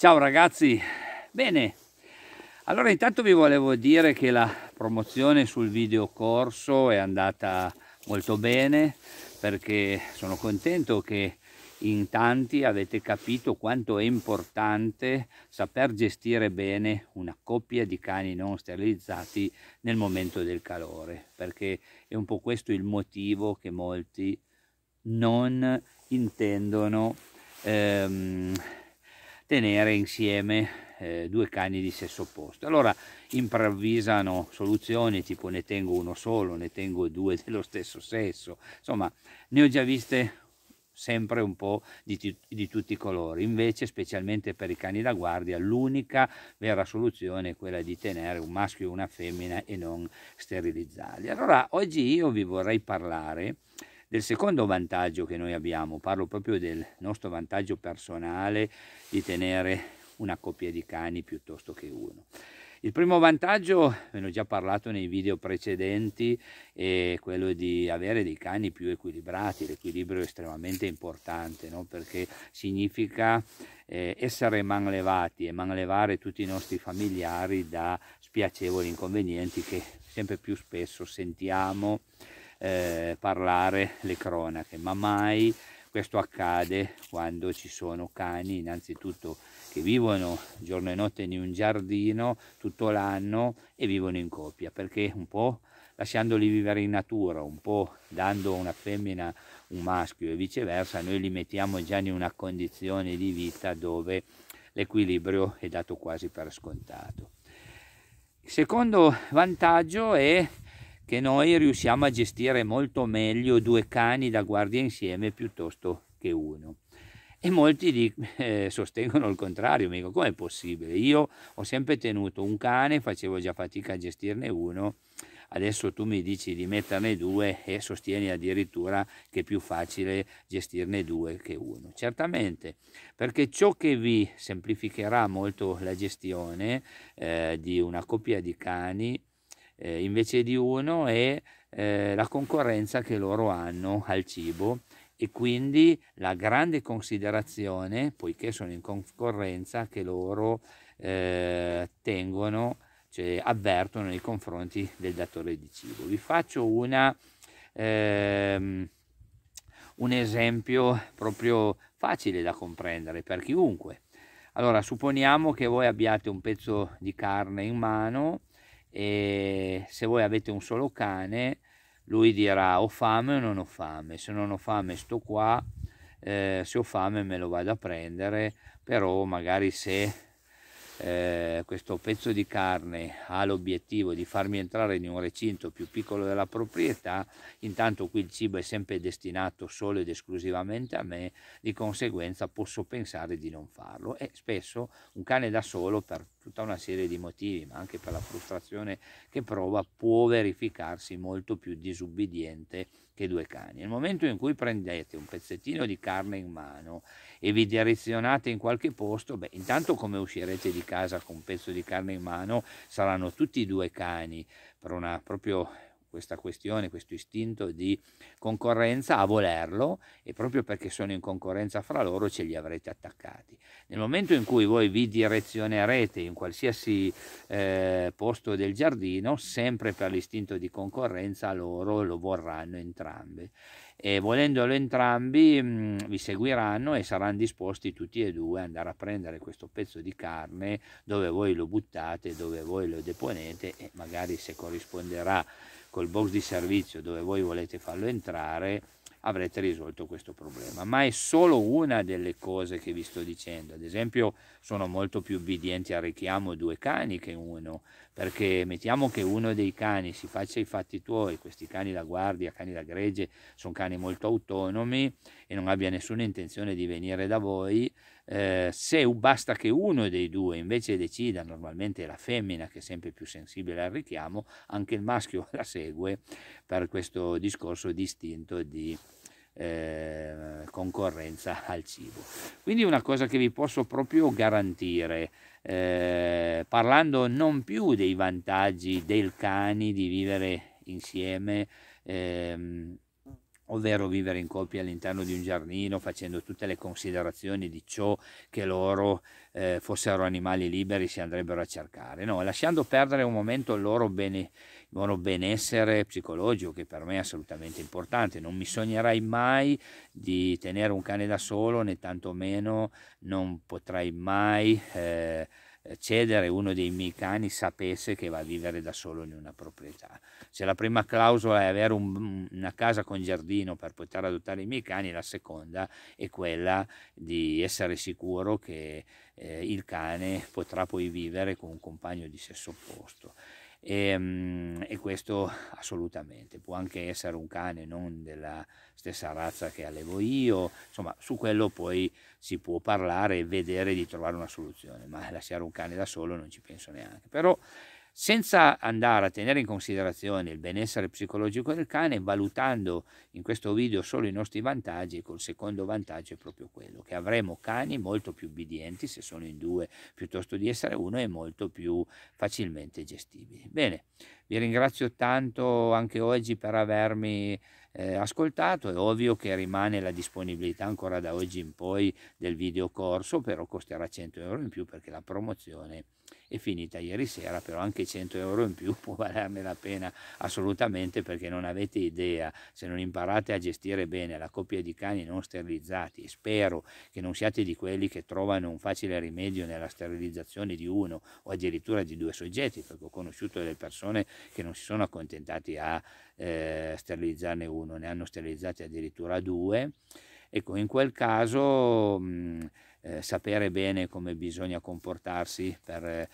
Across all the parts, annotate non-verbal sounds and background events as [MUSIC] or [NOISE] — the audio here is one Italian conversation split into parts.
Ciao ragazzi, bene, allora intanto vi volevo dire che la promozione sul video corso è andata molto bene perché sono contento che in tanti avete capito quanto è importante saper gestire bene una coppia di cani non sterilizzati nel momento del calore perché è un po' questo il motivo che molti non intendono ehm, tenere insieme eh, due cani di sesso opposto. Allora improvvisano soluzioni tipo ne tengo uno solo, ne tengo due [LAUGHS] dello stesso sesso, insomma ne ho già viste sempre un po' di, di tutti i colori, invece specialmente per i cani da guardia l'unica vera soluzione è quella di tenere un maschio e una femmina e non sterilizzarli. Allora oggi io vi vorrei parlare del secondo vantaggio che noi abbiamo, parlo proprio del nostro vantaggio personale di tenere una coppia di cani piuttosto che uno. Il primo vantaggio, ve ne ho già parlato nei video precedenti, è quello di avere dei cani più equilibrati, l'equilibrio è estremamente importante no? perché significa eh, essere manlevati e manlevare tutti i nostri familiari da spiacevoli inconvenienti che sempre più spesso sentiamo eh, parlare le cronache, ma mai questo accade quando ci sono cani innanzitutto che vivono giorno e notte in un giardino tutto l'anno e vivono in coppia perché un po' lasciandoli vivere in natura, un po' dando una femmina un maschio e viceversa, noi li mettiamo già in una condizione di vita dove l'equilibrio è dato quasi per scontato. Il secondo vantaggio è che noi riusciamo a gestire molto meglio due cani da guardia insieme piuttosto che uno. E molti di, eh, sostengono il contrario, mi dicono com'è possibile? Io ho sempre tenuto un cane, facevo già fatica a gestirne uno, adesso tu mi dici di metterne due e sostieni addirittura che è più facile gestirne due che uno. Certamente, perché ciò che vi semplificherà molto la gestione eh, di una coppia di cani eh, invece di uno è eh, la concorrenza che loro hanno al cibo e quindi la grande considerazione, poiché sono in concorrenza, che loro eh, tengono, cioè avvertono nei confronti del datore di cibo. Vi faccio una, ehm, un esempio proprio facile da comprendere per chiunque. Allora, supponiamo che voi abbiate un pezzo di carne in mano e se voi avete un solo cane lui dirà ho fame o non ho fame se non ho fame sto qua eh, se ho fame me lo vado a prendere però magari se eh, questo pezzo di carne ha l'obiettivo di farmi entrare in un recinto più piccolo della proprietà intanto qui il cibo è sempre destinato solo ed esclusivamente a me di conseguenza posso pensare di non farlo e spesso un cane da solo per tutta una serie di motivi, ma anche per la frustrazione che prova, può verificarsi molto più disubbidiente che due cani. Nel momento in cui prendete un pezzettino di carne in mano e vi direzionate in qualche posto, beh, intanto come uscirete di casa con un pezzo di carne in mano, saranno tutti e due cani per una proprio questa questione, questo istinto di concorrenza a volerlo e proprio perché sono in concorrenza fra loro ce li avrete attaccati. Nel momento in cui voi vi direzionerete in qualsiasi eh, posto del giardino, sempre per l'istinto di concorrenza loro lo vorranno entrambi e volendolo entrambi mh, mm, vi seguiranno e saranno disposti tutti e due ad andare a prendere questo pezzo di carne dove voi lo buttate, dove voi lo deponete e magari se corrisponderà col box di servizio dove voi volete farlo entrare, avrete risolto questo problema. Ma è solo una delle cose che vi sto dicendo. Ad esempio, sono molto più obbedienti al richiamo due cani che uno, perché mettiamo che uno dei cani si faccia i fatti tuoi, questi cani da guardia, cani da gregge, sono cani molto autonomi e non abbia nessuna intenzione di venire da voi. Eh, se basta che uno dei due invece decida, normalmente è la femmina che è sempre più sensibile al richiamo, anche il maschio [LAUGHS] la segue per questo discorso distinto di eh, concorrenza al cibo. Quindi una cosa che vi posso proprio garantire, eh, parlando non più dei vantaggi del cani di vivere insieme, ehm, ovvero vivere in coppia all'interno di un giardino facendo tutte le considerazioni di ciò che loro eh, fossero animali liberi si andrebbero a cercare, no, lasciando perdere un momento il loro, bene, il loro benessere psicologico che per me è assolutamente importante, non mi sognerai mai di tenere un cane da solo né tantomeno non potrai mai... Eh, eh, cedere uno dei miei cani sapesse che va a vivere da solo in una proprietà. Se la prima clausola è avere un, una casa con giardino per poter adottare i miei cani, la seconda è quella di essere sicuro che eh, il cane potrà poi vivere con un compagno di sesso opposto e, ehm, e, questo assolutamente può anche essere un cane non della stessa razza che allevo io insomma su quello poi si può parlare e vedere di trovare una soluzione ma lasciare un cane da solo non ci penso neanche però senza andare a tenere in considerazione il benessere psicologico del cane, valutando in questo video solo i nostri vantaggi, col secondo vantaggio è proprio quello, che avremo cani molto più obbedienti se sono in due piuttosto di essere uno e molto più facilmente gestibili. Bene, vi ringrazio tanto anche oggi per avermi eh, ascoltato, è ovvio che rimane la disponibilità ancora da oggi in poi del video corso, però costerà 100 euro in più perché la promozione è finita ieri sera, però anche 100 euro in più [LAUGHS] può valerne la pena assolutamente perché non avete idea, se non imparate a gestire bene la coppia di cani non sterilizzati, spero che non siate di quelli che trovano un facile rimedio nella sterilizzazione di uno o addirittura di due soggetti, perché ho conosciuto delle persone che non si sono accontentati a eh, sterilizzarne uno, ne hanno sterilizzati addirittura due. Ecco, in quel caso mh, eh, sapere bene come bisogna comportarsi per eh,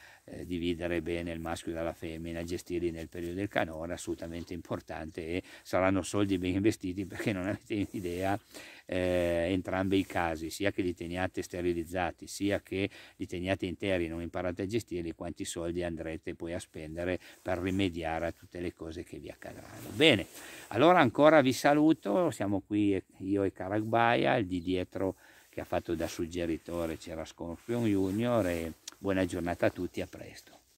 dividere bene il maschio dalla femmina, gestirli nel periodo del canone, assolutamente importante e saranno soldi ben investiti perché non avete idea eh, entrambi i casi, sia che li teniate sterilizzati, sia che li teniate interi e non imparate a gestirli, quanti soldi andrete poi a spendere per rimediare a tutte le cose che vi accadranno. Bene, allora ancora vi saluto, siamo qui io e Caragbaia, il di dietro che ha fatto da suggeritore c'era Scorpion Junior e buona giornata a tutti, a presto.